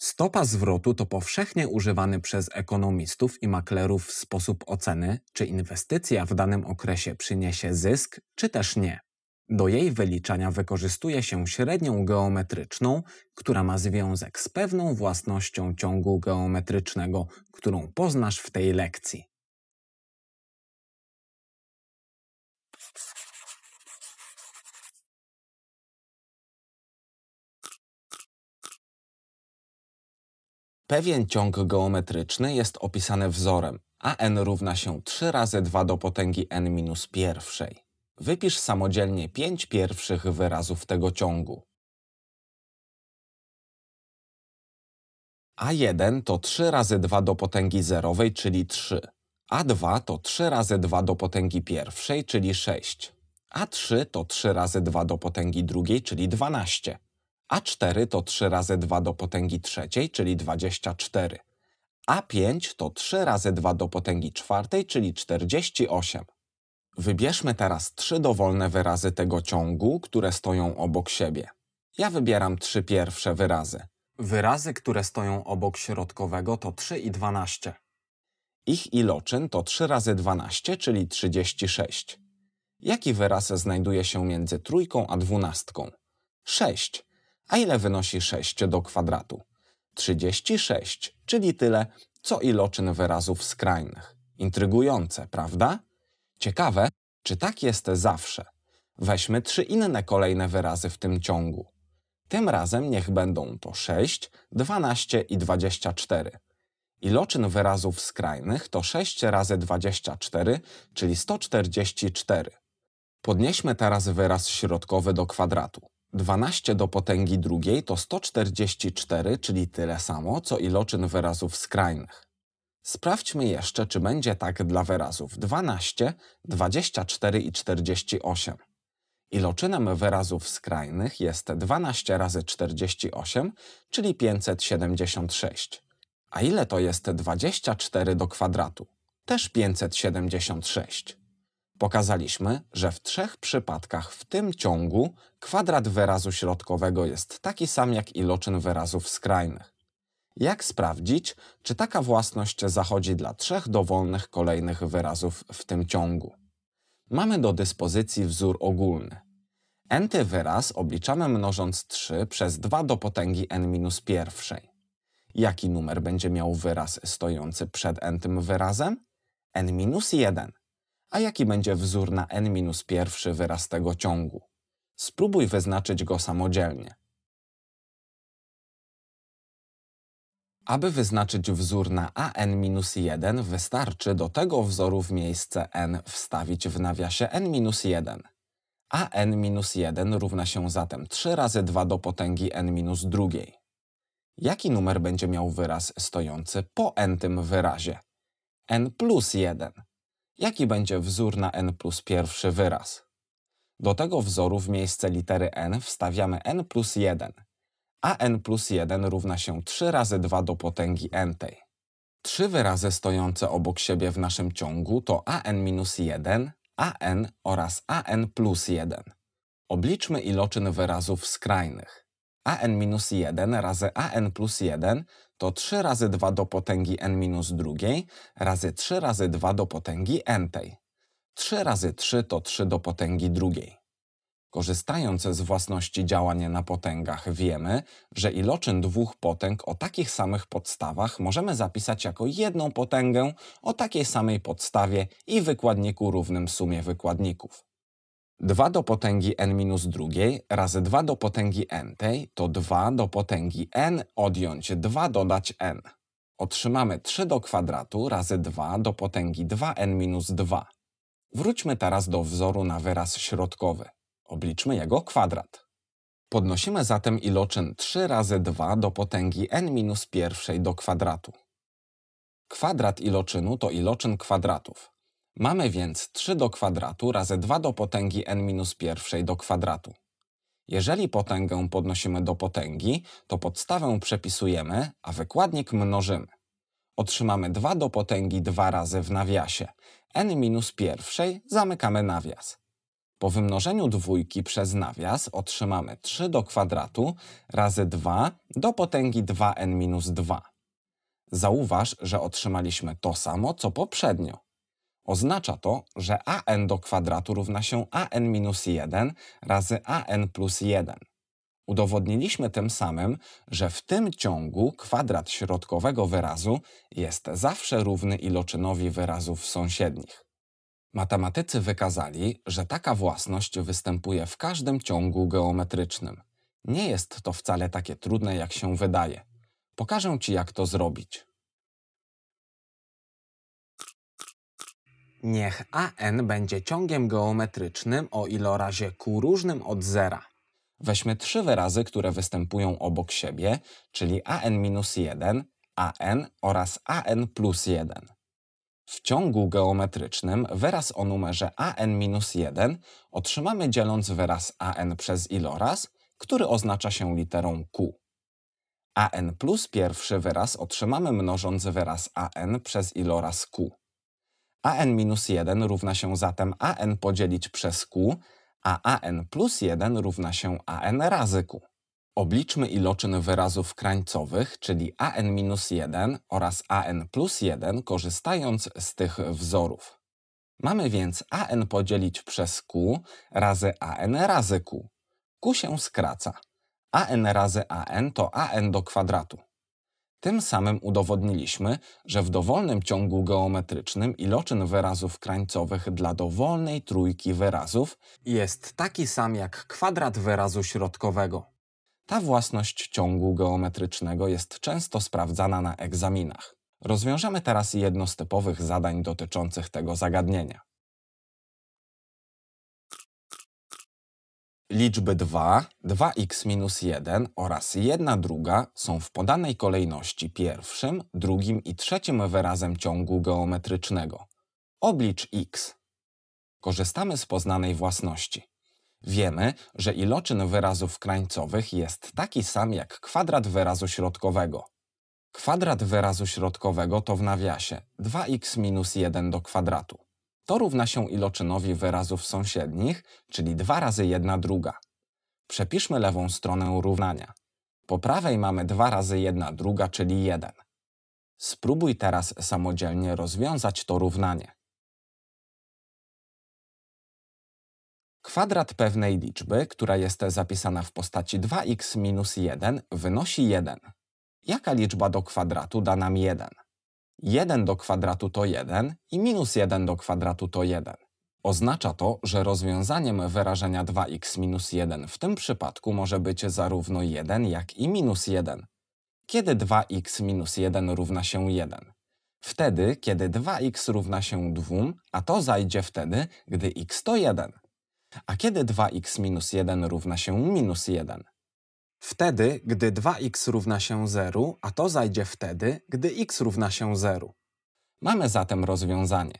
Stopa zwrotu to powszechnie używany przez ekonomistów i maklerów sposób oceny, czy inwestycja w danym okresie przyniesie zysk, czy też nie. Do jej wyliczania wykorzystuje się średnią geometryczną, która ma związek z pewną własnością ciągu geometrycznego, którą poznasz w tej lekcji. Pewien ciąg geometryczny jest opisany wzorem, a n równa się 3 razy 2 do potęgi n minus pierwszej. Wypisz samodzielnie 5 pierwszych wyrazów tego ciągu. A1 to 3 razy 2 do potęgi zerowej, czyli 3. A2 to 3 razy 2 do potęgi pierwszej, czyli 6. A3 to 3 razy 2 do potęgi drugiej, czyli 12 a 4 to 3 razy 2 do potęgi trzeciej, czyli 24. A 5 to 3 razy 2 do potęgi czwartej, czyli 48. Wybierzmy teraz trzy dowolne wyrazy tego ciągu, które stoją obok siebie. Ja wybieram trzy pierwsze wyrazy. Wyrazy, które stoją obok środkowego to 3 i 12. Ich iloczyn to 3 razy 12, czyli 36. Jaki wyraz znajduje się między trójką a dwunastką? 6. A ile wynosi 6 do kwadratu? 36, czyli tyle, co iloczyn wyrazów skrajnych. Intrygujące, prawda? Ciekawe, czy tak jest zawsze. Weźmy trzy inne kolejne wyrazy w tym ciągu. Tym razem niech będą to 6, 12 i 24. Iloczyn wyrazów skrajnych to 6 razy 24, czyli 144. Podnieśmy teraz wyraz środkowy do kwadratu. 12 do potęgi drugiej to 144, czyli tyle samo, co iloczyn wyrazów skrajnych. Sprawdźmy jeszcze, czy będzie tak dla wyrazów 12, 24 i 48. Iloczynem wyrazów skrajnych jest 12 razy 48, czyli 576. A ile to jest 24 do kwadratu? Też 576. Pokazaliśmy, że w trzech przypadkach w tym ciągu kwadrat wyrazu środkowego jest taki sam jak iloczyn wyrazów skrajnych. Jak sprawdzić, czy taka własność zachodzi dla trzech dowolnych kolejnych wyrazów w tym ciągu? Mamy do dyspozycji wzór ogólny. Nty wyraz obliczamy mnożąc 3 przez 2 do potęgi n-1. Jaki numer będzie miał wyraz stojący przed n tym wyrazem? n-1 a jaki będzie wzór na n-1 wyraz tego ciągu. Spróbuj wyznaczyć go samodzielnie. Aby wyznaczyć wzór na an-1, wystarczy do tego wzoru w miejsce n wstawić w nawiasie n-1. an-1 równa się zatem 3 razy 2 do potęgi n-2. Jaki numer będzie miał wyraz stojący po n tym wyrazie? n plus 1 jaki będzie wzór na n plus pierwszy wyraz. Do tego wzoru w miejsce litery n wstawiamy n plus 1, a n plus 1 równa się 3 razy 2 do potęgi n tej. Trzy wyrazy stojące obok siebie w naszym ciągu to an minus 1, an oraz an plus 1. Obliczmy iloczyn wyrazów skrajnych an 1 razy an plus 1 to 3 razy 2 do potęgi n minus drugiej razy 3 razy 2 do potęgi n tej. 3 razy 3 to 3 do potęgi drugiej. Korzystając z własności działania na potęgach wiemy, że iloczyn dwóch potęg o takich samych podstawach możemy zapisać jako jedną potęgę o takiej samej podstawie i wykładniku równym sumie wykładników. 2 do potęgi n minus drugiej razy 2 do potęgi n tej to 2 do potęgi n odjąć 2 dodać n. Otrzymamy 3 do kwadratu razy 2 do potęgi 2n minus 2. Wróćmy teraz do wzoru na wyraz środkowy. Obliczmy jego kwadrat. Podnosimy zatem iloczyn 3 razy 2 do potęgi n minus pierwszej do kwadratu. Kwadrat iloczynu to iloczyn kwadratów. Mamy więc 3 do kwadratu razy 2 do potęgi n minus pierwszej do kwadratu. Jeżeli potęgę podnosimy do potęgi, to podstawę przepisujemy, a wykładnik mnożymy. Otrzymamy 2 do potęgi 2 razy w nawiasie. n minus pierwszej zamykamy nawias. Po wymnożeniu dwójki przez nawias otrzymamy 3 do kwadratu razy 2 do potęgi 2n minus 2. Zauważ, że otrzymaliśmy to samo co poprzednio. Oznacza to, że an do kwadratu równa się an minus 1 razy an plus 1. Udowodniliśmy tym samym, że w tym ciągu kwadrat środkowego wyrazu jest zawsze równy iloczynowi wyrazów sąsiednich. Matematycy wykazali, że taka własność występuje w każdym ciągu geometrycznym. Nie jest to wcale takie trudne, jak się wydaje. Pokażę Ci, jak to zrobić. Niech AN będzie ciągiem geometrycznym o ilorazie Q różnym od zera. Weźmy trzy wyrazy, które występują obok siebie, czyli AN 1, AN oraz AN plus 1. W ciągu geometrycznym wyraz o numerze AN 1 otrzymamy dzieląc wyraz AN przez iloraz, który oznacza się literą Q. AN plus pierwszy wyraz otrzymamy mnożąc wyraz AN przez iloraz Q a n-1 równa się zatem a n podzielić przez q, a a n plus 1 równa się a n razy q. Obliczmy iloczyn wyrazów krańcowych, czyli a n-1 oraz a n plus 1, korzystając z tych wzorów. Mamy więc a n podzielić przez q razy a n razy q. q się skraca. a n razy a n to a n do kwadratu. Tym samym udowodniliśmy, że w dowolnym ciągu geometrycznym iloczyn wyrazów krańcowych dla dowolnej trójki wyrazów jest taki sam jak kwadrat wyrazu środkowego. Ta własność ciągu geometrycznego jest często sprawdzana na egzaminach. Rozwiążemy teraz jedno z typowych zadań dotyczących tego zagadnienia. Liczby 2, 2x minus 1 oraz 1 druga są w podanej kolejności pierwszym, drugim i trzecim wyrazem ciągu geometrycznego. Oblicz x. Korzystamy z poznanej własności. Wiemy, że iloczyn wyrazów krańcowych jest taki sam jak kwadrat wyrazu środkowego. Kwadrat wyrazu środkowego to w nawiasie 2x minus 1 do kwadratu to równa się iloczynowi wyrazów sąsiednich, czyli 2 razy 1 druga. Przepiszmy lewą stronę równania. Po prawej mamy 2 razy 1 druga, czyli 1. Spróbuj teraz samodzielnie rozwiązać to równanie. Kwadrat pewnej liczby, która jest zapisana w postaci 2x minus 1, wynosi 1. Jaka liczba do kwadratu da nam 1? 1 do kwadratu to 1 i minus 1 do kwadratu to 1. Oznacza to, że rozwiązaniem wyrażenia 2x minus 1 w tym przypadku może być zarówno 1, jak i minus 1. Kiedy 2x minus 1 równa się 1? Wtedy, kiedy 2x równa się 2, a to zajdzie wtedy, gdy x to 1. A kiedy 2x minus 1 równa się minus 1? Wtedy, gdy 2x równa się 0, a to zajdzie wtedy, gdy x równa się 0. Mamy zatem rozwiązanie.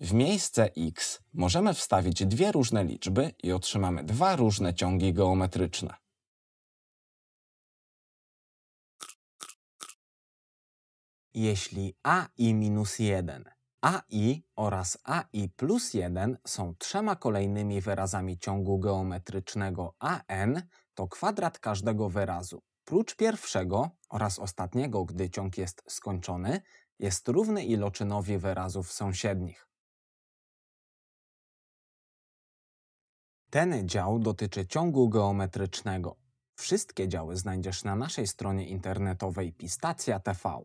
W miejsce x możemy wstawić dwie różne liczby i otrzymamy dwa różne ciągi geometryczne. Jeśli ai minus 1, ai oraz ai plus 1 są trzema kolejnymi wyrazami ciągu geometrycznego an, to kwadrat każdego wyrazu, prócz pierwszego oraz ostatniego, gdy ciąg jest skończony, jest równy iloczynowi wyrazów sąsiednich. Ten dział dotyczy ciągu geometrycznego. Wszystkie działy znajdziesz na naszej stronie internetowej Pistacja TV.